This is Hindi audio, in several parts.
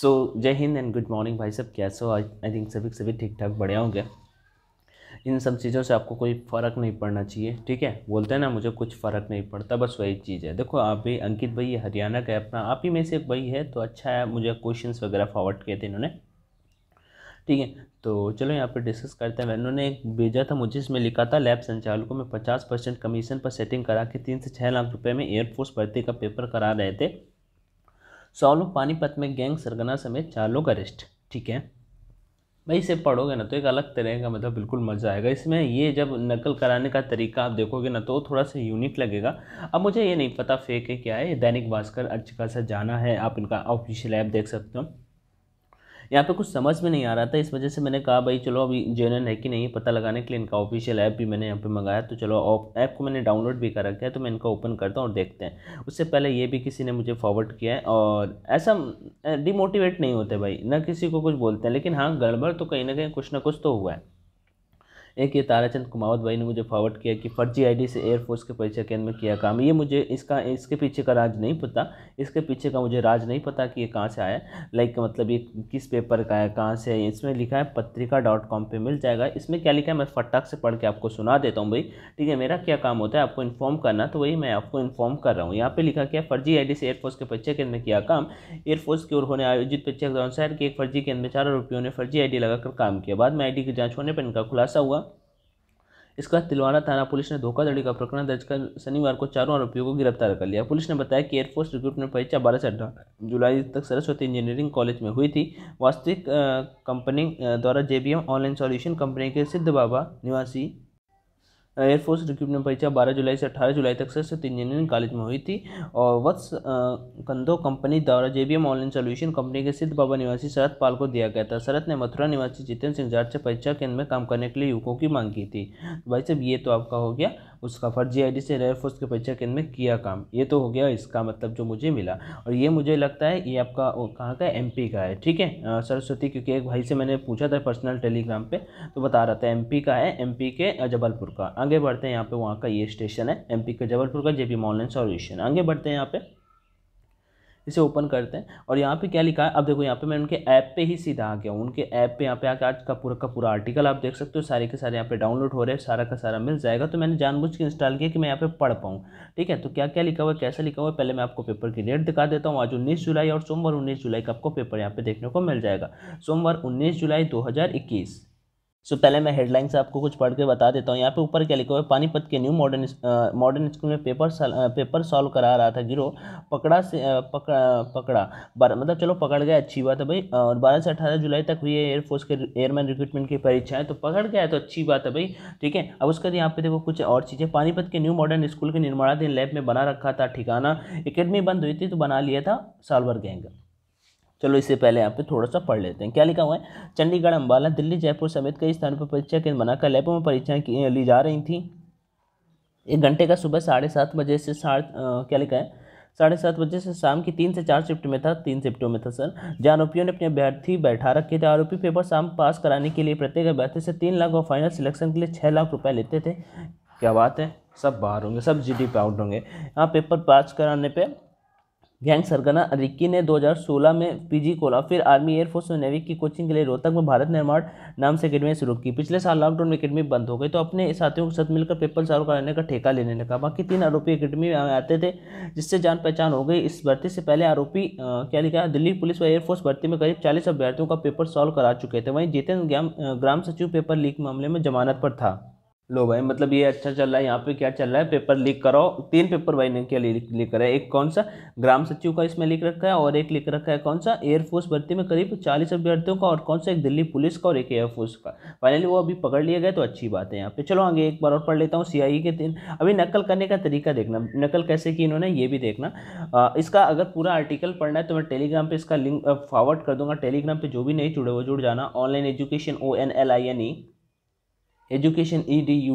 सो जय हिंद एंड गुड मॉर्निंग भाई सब कैसे हो आई थिंक सभी सभी ठीक ठाक बढ़िया होंगे इन सब चीज़ों से आपको कोई फ़र्क नहीं पड़ना चाहिए ठीक है बोलते हैं ना मुझे कुछ फ़र्क नहीं पड़ता बस वही चीज़ है देखो आप भी अंकित भाई हरियाणा का अपना आप ही में से एक भाई है तो अच्छा है मुझे क्वेश्चन वगैरह फॉरवर्ड किए थे इन्होंने ठीक है तो चलो यहाँ पर डिस्कस करते हैं इन्होंने एक भेजा था मुझे इसमें लिखा था लैब संचालकों में पचास परसेंट कमीशन पर सेटिंग करा के तीन से छः लाख रुपये में एयरफोर्स भर्ती का पेपर करा रहे थे सौ लोग पानीपत में गैंग सरगना समेत चार लोग अरेस्ट ठीक है भाई इसे पढ़ोगे ना तो एक अलग तरह का मतलब बिल्कुल मज़ा आएगा इसमें ये जब नकल कराने का तरीका आप देखोगे ना तो थोड़ा सा यूनिक लगेगा अब मुझे ये नहीं पता फेक है क्या है दैनिक भास्कर अर्चिका सा जाना है आप इनका ऑफिशियल ऐप देख सकते हो यहाँ पे कुछ समझ में नहीं आ रहा था इस वजह से मैंने कहा भाई चलो अभी जेन है कि नहीं पता लगाने के लिए इनका ऑफिशियल ऐप भी मैंने यहाँ पे मंगाया तो चलो ऐप को मैंने डाउनलोड भी कर रखा है तो मैं इनका ओपन करता हूँ और देखते हैं उससे पहले ये भी किसी ने मुझे फॉरवर्ड किया है और ऐसा डिमोटिवेट नहीं होते भाई ना किसी को कुछ बोलते हैं लेकिन हाँ गड़बड़ तो कहीं ना कहीं कुछ ना कुछ तो हुआ है एक ये ताराचंद कुमावत भाई ने मुझे फॉरवर्ड किया कि फर्जी आईडी से एयरफोर्स के परीक्षा केंद्र में किया काम ये मुझे इसका इसके पीछे का राज नहीं पता इसके पीछे का मुझे राज नहीं पता कि ये कहाँ से आया लाइक मतलब ये किस पेपर का है कहाँ से है इसमें लिखा है पत्रिका डॉट कॉम पर मिल जाएगा इसमें क्या लिखा है मैं फटाक से पढ़ के आपको सुना देता हूँ भाई ठीक है मेरा क्या काम होता है आपको इन्फॉर्म करना तो वही मैं आपको इन्फॉर्म कर रहा हूँ यहाँ पर लिखा क्या फर्जी आई से एयरफोर्स के परीक्षा केंद्र में किया काम एयरफोर्स की ओर होने आयोजित परीक्षा के दौरान शहर के एक फर्जी केंद्र में चार रुपयों ने फर्जी आई लगाकर काम किया बाद में आई की जाँच होने पर इनका खुलासा हुआ इसके बाद तिलवाड़ा थाना पुलिस ने धोखाधड़ी का प्रकरण दर्ज कर शनिवार को चारों आरोपियों को गिरफ्तार कर लिया पुलिस ने बताया कि एयरफोर्स रिक्रूटमेंट परीक्षा बारह से अठारह जुलाई तक सरस्वती इंजीनियरिंग कॉलेज में हुई थी वास्तविक कंपनी द्वारा जेबीएम ऑनलाइन सॉल्यूशन कंपनी के सिद्ध बाबा निवासी एयरफोर्स रिक्रूटमेंट परीक्षा 12 जुलाई से 18 जुलाई तक सशस्त्र इंजीनियरिंग कॉलेज में हुई थी और वत्स कंदो कंपनी द्वारा एम ऑनलाइन सोल्यूशन कंपनी के सिद्ध बाबा निवासी शरद पाल को दिया गया था शरद ने मथुरा निवासी जितेंद्र सिंह जाट से परीक्षा केंद्र में काम करने के लिए युवकों की मांग की थी तो भाई साहब ये तो आपका हो गया उसका फर्जी आई से एयरफोर्स के परीक्षा केंद्र में किया काम ये तो हो गया इसका मतलब जो मुझे मिला और ये मुझे लगता है ये आपका कहाँ का एम का है ठीक है सरस्वती क्योंकि एक भाई से मैंने पूछा था पर्सनल टेलीग्राम पर तो बता रहा था एम का है एम के जबलपुर का आगे बढ़ते हैं यहाँ पे वहाँ का ये स्टेशन है एमपी के जबलपुर का जेपी मॉलन सॉल्यूशन आगे बढ़ते हैं यहाँ पे इसे ओपन करते हैं और यहाँ पे क्या लिखा है अब देखो यहाँ पे मैं उनके ऐप पे ही सीधा आ गया हूँ उनके ऐप पे यहाँ पे आके आज का पूरा का पूरा आर्टिकल आप देख सकते हो सारे के सारे यहाँ पे डाउनलोड हो रहे हैं सारा का सारा मिल जाएगा तो मैंने जानबूझ के इंस्टॉल किया कि मैं यहाँ पे पढ़ पाऊँ ठीक है तो क्या क्या लिखा हुआ है कैसे लिखा हुआ है पहले मैं आपको पेपर की डेट दिखा देता हूँ आज उन्नीस जुलाई और सोमवार उन्नीस जुलाई का आपको पेपर यहाँ पे देखने को मिल जाएगा सोमवार उन्नीस जुलाई दो सो पहले मैं हेडलाइन से आपको कुछ पढ़ के बता देता हूँ यहाँ पे ऊपर क्या लिखा हुआ है पानीपत के न्यू मॉडर्न मॉडर्न स्कूल में पेपर साल, पेपर सॉल्व करा रहा था गिरो पकड़ा से पकड़ा पकड़ा बारह मतलब चलो पकड़ गया अच्छी बात है भाई और बारह से अठारह जुलाई तक हुई है एयरफोर्स के एयरमैन रिक्रूटमेंट की परीक्षाएं तो पकड़ गया तो अच्छी बात है भाई ठीक है अब उसके बाद यहाँ पे देखो कुछ और चीज़ें पानीपत के न्यू मॉडर्न स्कूल के निर्माणाधीन लैब में बना रखा था ठिकाना अकेडमी बंद हुई थी तो बना लिया था सालवर गैंग चलो इससे पहले यहाँ पे थोड़ा सा पढ़ लेते हैं क्या लिखा हुआ है चंडीगढ़ अम्बाला दिल्ली जयपुर समेत कई स्थानों पर परीक्षा केंद्र बनाकर लैबों में परीक्षाएँ ली जा रही थी एक घंटे का सुबह साढ़े सात बजे से साढ़ क्या लिखा है साढ़े सात बजे से शाम की तीन से चार शिफ्ट में था तीन शिफ्टों में था सर जहाँ आरोपियों ने अपने अभ्यर्थी बैठा रखे थे आरोपी पेपर शाम पास कराने के लिए प्रत्येक अभ्यर्थी से तीन लाख और फाइनल सिलेक्शन के लिए छः लाख रुपये लेते थे क्या बात है सब बाहर होंगे सब जी डी पे आउट होंगे यहाँ पेपर पास कराने पे गैंग सरगना रिक्की ने 2016 में पीजी खोला फिर आर्मी एयरफोर्स और नेवी की कोचिंग के लिए रोहतक में भारत निर्माण नाम से अकेडमी शुरू की पिछले साल लॉकडाउन में अकेडमी बंद हो गई तो अपने साथियों के साथ मिलकर पेपर चालू कराने का ठेका लेने लगा बाकी तीन आरोपी अकेडमी में आते थे जिससे जान पहचान हो गई इस भर्ती से पहले आरोपी क्या लिखा दिल्ली पुलिस व एयरफोर्स भर्ती में करीब चालीस अभ्यर्थियों का पेपर सॉल्व करा चुके थे वहीं जितेंद्र ग्राम सचिव पेपर लीक मामले में जमानत पर था लो भाई मतलब ये अच्छा चल रहा है यहाँ पे क्या चल रहा है पेपर लिख कराओ तीन पेपर भाई ने क्या लिख लिख करा है एक कौन सा ग्राम सचिव का इसमें लिख रखा है और एक लिख रखा है कौन सा एयरफोर्स भर्ती में करीब चालीस अभ्यर्थियों का और कौन सा एक दिल्ली पुलिस का और एक एयरफोर्स का फाइनली वो अभी पकड़ लिया गया तो अच्छी बात है यहाँ पे चलो आगे एक बार और पढ़ लेता हूँ सी e के तीन अभी नकल करने का तरीका देखना नकल कैसे की इन्होंने ये भी देखना इसका अगर पूरा आर्टिकल पढ़ना है तो मैं टेलीग्राम पर इसका लिंक फॉरवर्ड कर दूंगा टेलीग्राम पर जो भी नहीं जुड़े वो जुड़ जाना online education O N L I N E education E D U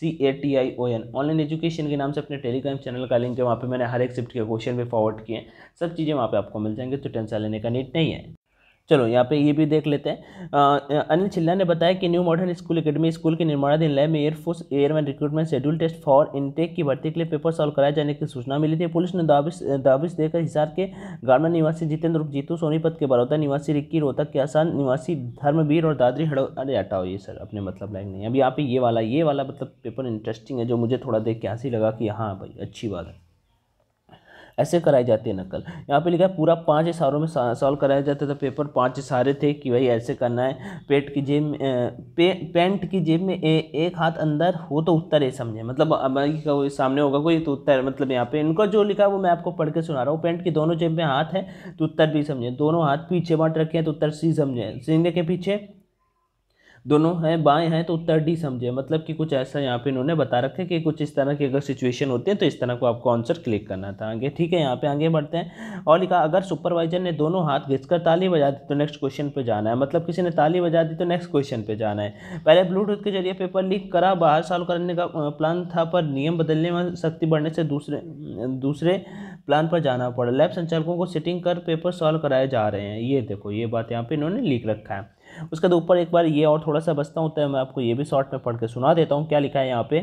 C A T I O N online education के नाम से अपने टेलीग्राम चैनल का लिंक है वहाँ पे मैंने हर एक शिफ्ट के क्वेश्चन भी फॉरवर्ड किए हैं सब चीज़ें वहाँ पे आपको मिल जाएंगे तो टेंशन लेने का नीट नहीं है चलो यहाँ पे ये भी देख लेते हैं अनिल चिल्ला ने बताया कि new modern school academy school के निर्माणाधीन लय में air force airman recruitment schedule test for intake की भर्ती के लिए पेपर सॉल्व कराए जाने की सूचना मिली थी पुलिस ने दाबिश दाबिश देकर हिसार के गाड़मा निवासी जितेंद्र जीतू सोनीपत के बड़ौदा निवासी रिक्की रोहतक के आसान निवासी धर्मवीर और दादरी हड़ो अरे हटाओ ये सर अपने मतलब लाइक नहीं अभी यहाँ पे ये वाला ये वाला मतलब पेपर इंटरेस्टिंग है जो मुझे थोड़ा देख के हंसी लगा कि हाँ भाई अच्छी बात है ऐसे कराई जाती है नकल यहाँ पे लिखा है पूरा पाँच इशारों में सॉल्व कराया जाता था पेपर पाँच इशारे थे कि भाई ऐसे करना है पेट की जेब पे, पेंट की जेब में ए, एक हाथ अंदर हो तो उत्तर मतलब ये समझे मतलब सामने होगा कोई तो उत्तर मतलब यहाँ पे इनका जो लिखा है वो मैं आपको पढ़ के सुना रहा हूँ पेंट की दोनों जेब में हाथ है तो उत्तर भी समझें दोनों हाथ पीछे बांट रखे हैं तो उत्तर सी समझें सीने के पीछे दोनों हैं बाएँ हैं तो उत्तर डी समझे मतलब कि कुछ ऐसा यहाँ पे इन्होंने बता रखे कि कुछ इस तरह की अगर सिचुएशन होती है तो इस तरह को आपको आंसर क्लिक करना था आगे ठीक है यहाँ पे आगे बढ़ते हैं और लिखा अगर सुपरवाइजर ने दोनों हाथ घिसकर ताली बजा दी तो नेक्स्ट क्वेश्चन पर जाना है मतलब किसी ने ताली बजा दी तो नेक्स्ट क्वेश्चन पर जाना है पहले ब्लूटूथ के जरिए पेपर लीक करा बाहर सॉल्व करने का प्लान था पर नियम बदलने में शक्ति बढ़ने से दूसरे दूसरे प्लान पर जाना पड़ा लैब संचालकों को सिटिंग कर पेपर सॉल्व कराए जा रहे हैं ये देखो ये बात यहाँ पर इन्होंने लीक रखा है उसके बाद ऊपर एक बार ये और थोड़ा सा बचता हूँ तो मैं आपको ये भी शॉर्ट में पढ़ के सुना देता हूँ क्या लिखा है यहाँ पे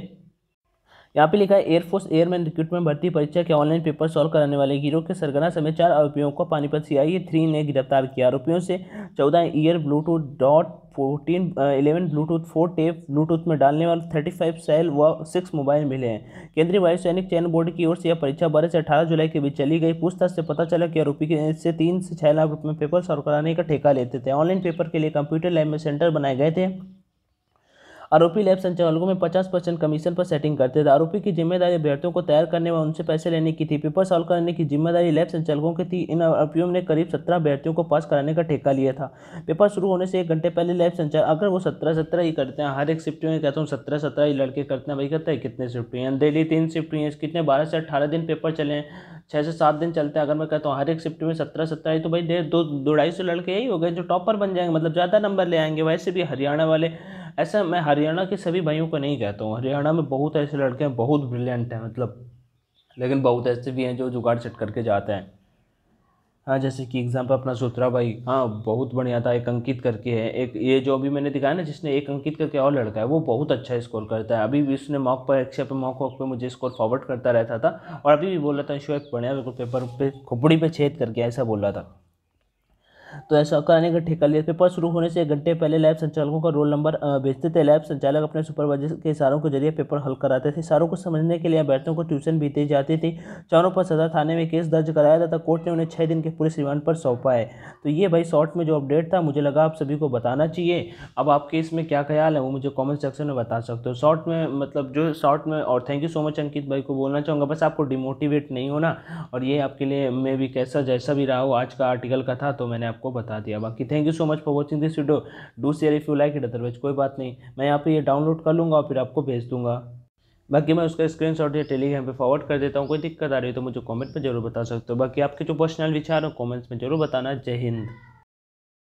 यहाँ पे लिखा है एयरफोर्स एयरमैन रिक्रूटमेंट भर्ती परीक्षा के ऑनलाइन पेपर सॉल्व कराने वाले गिरोह के सरगना समेत चार आरोपियों को पानीपत आई थ्री ने गिरफ्तार किया आरोपियों से चौदह ear bluetooth dot fourteen eleven bluetooth four tape bluetooth में डालने वाले थर्टी फाइव सेल व सिक्स मोबाइल मिले हैं केंद्रीय वायु सैनिक चयन बोर्ड की ओर से यह परीक्षा बारह से अठारह जुलाई के बीच चली गई पूछताछ से पता चला कि आरोपी से तीन से छः लाख रुपये में पेपर सॉल्व कराने का ठेका लेते थे ऑनलाइन पेपर के लिए कंप्यूटर लैब में सेंटर बनाए गए थे आरोपी लैब संचालकों में पचास परसेंट कमीशन पर सेटिंग करते थे आरोपी की जिम्मेदारी अभ्यर्थियों को तैयार करने व उनसे पैसे लेने की थी पेपर सॉल्व करने की जिम्मेदारी लैब संचालकों की थी इन आरोपियों ने करीब सत्रह अभ्यर्थियों को पास कराने का ठेका लिया था पेपर शुरू होने से एक घंटे पहले लैब संचालक अगर वो सत्रह सत्रह ही करते हैं हर एक शिफ्ट में कहता हूँ सत्रह सत्रह ही लड़के करते हैं भाई कहते हैं कितने शिफ्ट हैं डेली तीन शिफ्ट हैं कितने बारह से अठारह दिन पेपर चले हैं छः से सात दिन चलते हैं अगर मैं कहता हूँ हर एक शिफ्ट में सत्रह सत्रह ही तो भाई डेढ़ दो दो ढाई सौ लड़के यही हो गए जो टॉपर बन जाएंगे मतलब ज़्यादा नंबर ले आएंगे वैसे भी हरियाणा वाले ऐसा मैं हरियाणा के सभी भाइयों को नहीं कहता हूँ हरियाणा में बहुत ऐसे लड़के हैं बहुत ब्रिलियंट हैं मतलब लेकिन बहुत ऐसे भी हैं जो जुगाड़ चट करके जाते हैं हाँ जैसे कि एग्जाम्पल अपना सुथरा भाई हाँ बहुत बढ़िया था एक अंकित करके है एक ये जो अभी मैंने दिखाया ना जिसने एक अंकित करके और लड़का है वो बहुत अच्छा स्कोर करता है अभी भी उसने मॉक पर एक्शा पे मॉक वॉक पे मुझे स्कोर फॉरवर्ड करता रहता था और अभी भी बोल रहा था शो एक बढ़िया बिल्कुल पेपर पे खोपड़ी पर छेद करके ऐसा बोल रहा था तो ऐसा कराने का ठेका लिया पेपर शुरू होने से एक घंटे पहले लैब संचालकों का रोल नंबर भेजते थे लैब संचालक अपने सुपरवाइजर के इशारों के जरिए पेपर हल कराते थे इशारों को समझने के लिए अभ्यर्थियों को ट्यूशन भी दी जाती थी चारों पर सदर थाने में केस दर्ज कराया जाता कोर्ट ने उन्हें छः दिन के पुलिस रिमांड पर सौंपा है तो ये भाई शॉर्ट में जो अपडेट था मुझे लगा आप सभी को बताना चाहिए अब आपके इसमें क्या ख्याल है वो मुझे कॉमेंट सेक्शन में बता सकते हो शॉर्ट में मतलब जो शॉर्ट में और thank you so much Ankit भाई को बोलना चाहूँगा बस आपको डिमोटिवेट नहीं होना और ये आपके लिए मैं भी कैसा जैसा भी रहा हूँ आज का आर्टिकल का था तो मैंने आपको आपको बता दिया बाकी thank you so much for watching this video do share if you like it otherwise कोई बात नहीं मैं यहाँ पे ये डाउनलोड कर लूँगा और फिर आपको भेज दूँगा बाकी मैं उसका स्क्रीन शॉट या टेलीग्राम पे फॉरवर्ड कर देता हूँ कोई दिक्कत आ रही है तो मुझे कमेंट में जरूर बता सकते हो बाकी आपके जो पर्सनल विचार हो कमेंट्स में जरूर बताना जय हिंद